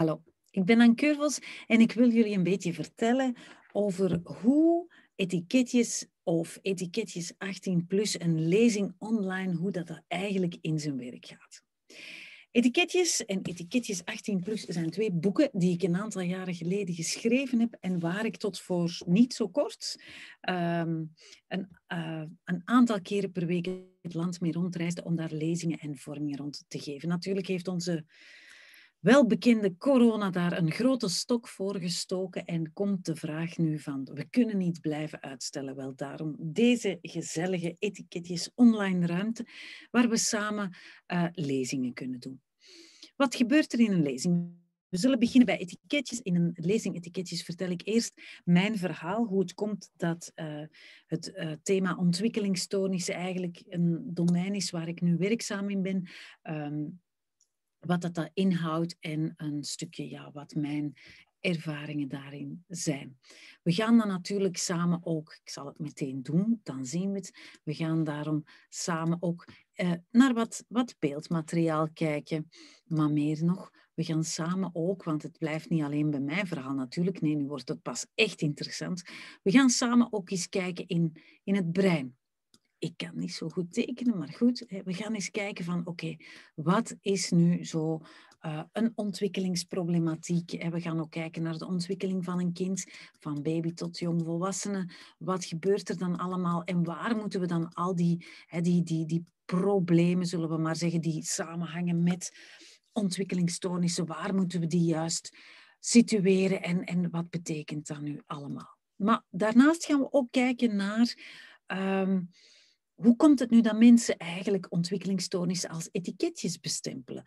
Hallo, ik ben Anne en ik wil jullie een beetje vertellen over hoe etiketjes of etiketjes 18 plus een lezing online, hoe dat er eigenlijk in zijn werk gaat. Etiketjes en Etiketjes 18 plus zijn twee boeken die ik een aantal jaren geleden geschreven heb en waar ik tot voor niet zo kort ehm, een, eh, een, aantal keren per week het land mee rondreisde om daar lezingen en vormingen rond te geven. Natuurlijk heeft onze welbekende corona daar een grote stok voor gestoken en komt de vraag nu van we kunnen niet blijven uitstellen. Wel daarom deze gezellige etiketjes online ruimte waar we samen eh, lezingen kunnen doen. Wat gebeurt er in een lezing? We zullen beginnen bij etiketjes. In een lezing etiketjes vertel ik eerst mijn verhaal, hoe het komt dat eh, het eh, thema ontwikkelingsstoornissen eigenlijk een domein is waar ik nu werkzaam in ben. Ehm, wat dat, dat inhoudt en een stukje ja, wat mijn ervaringen daarin zijn. We gaan dan natuurlijk samen ook, ik zal het meteen doen, dan zien we het. We gaan daarom samen ook eh, naar wat, wat beeldmateriaal kijken. Maar meer nog, we gaan samen ook, want het blijft niet alleen bij mijn verhaal natuurlijk, nee, nu wordt het pas echt interessant. We gaan samen ook eens kijken in, in het brein ik kan niet zo goed tekenen, maar goed, we gaan eens kijken van oké, wat is nu zo eh, een ontwikkelingsproblematiek? En we gaan ook kijken naar de ontwikkeling van een kind, van baby tot jongvolwassene. Wat gebeurt er dan allemaal en waar moeten we dan al die, die, die, die problemen, zullen we maar zeggen, die samenhangen met ontwikkelingsstoornissen, waar moeten we die juist situeren en, en wat betekent dat nu allemaal? Maar daarnaast gaan we ook kijken naar... Ehm, hoe komt het nu dat mensen eigenlijk ontwikkelingsstoornissen als etiketjes bestempelen?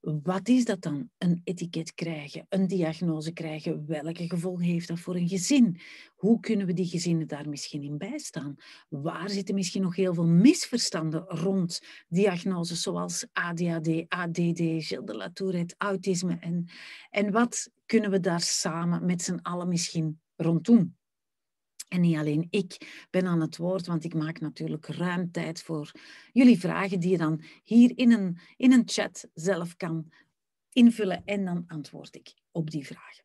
Wat is dat dan? Een etiket krijgen, een diagnose krijgen. Welke gevolgen heeft dat voor een gezin? Hoe kunnen we die gezinnen daar misschien in bijstaan? Waar zitten misschien nog heel veel misverstanden rond diagnoses zoals ADHD, ADD, Gilles de la Tourette, autisme? En, en wat kunnen we daar samen met z'n allen misschien rond doen? En niet alleen ik ben aan het woord, want ik maak natuurlijk ruim tijd voor jullie vragen die je dan hier in een, in een chat zelf kan invullen en dan antwoord ik op die vragen.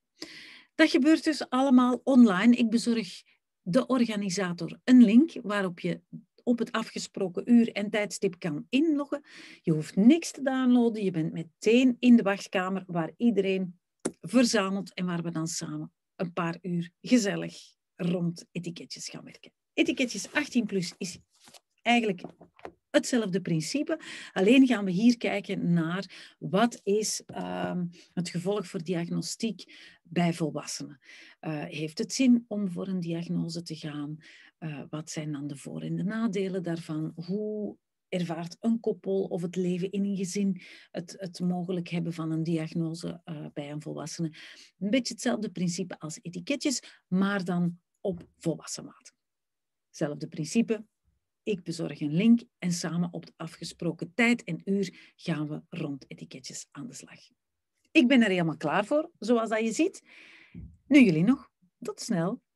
Dat gebeurt dus allemaal online. Ik bezorg de organisator een link waarop je op het afgesproken uur en tijdstip kan inloggen. Je hoeft niks te downloaden. Je bent meteen in de wachtkamer waar iedereen verzamelt en waar we dan samen een paar uur gezellig rond etiketjes gaan werken. Etiketjes 18 plus is eigenlijk hetzelfde principe. Alleen gaan we hier kijken naar wat is ehm, het gevolg voor diagnostiek bij volwassenen. Eh, heeft het zin om voor een diagnose te gaan? Eh, wat zijn dan de voor- en de nadelen daarvan? Hoe ervaart een koppel of het leven in een gezin het, het mogelijk hebben van een diagnose eh, bij een volwassene? Een beetje hetzelfde principe als etiketjes, maar dan op volwassen maat. Hetzelfde principe. Ik bezorg een link en samen op de afgesproken tijd en uur gaan we rond etiketjes aan de slag. Ik ben er helemaal klaar voor, zoals dat je ziet. Nu jullie nog. Tot snel.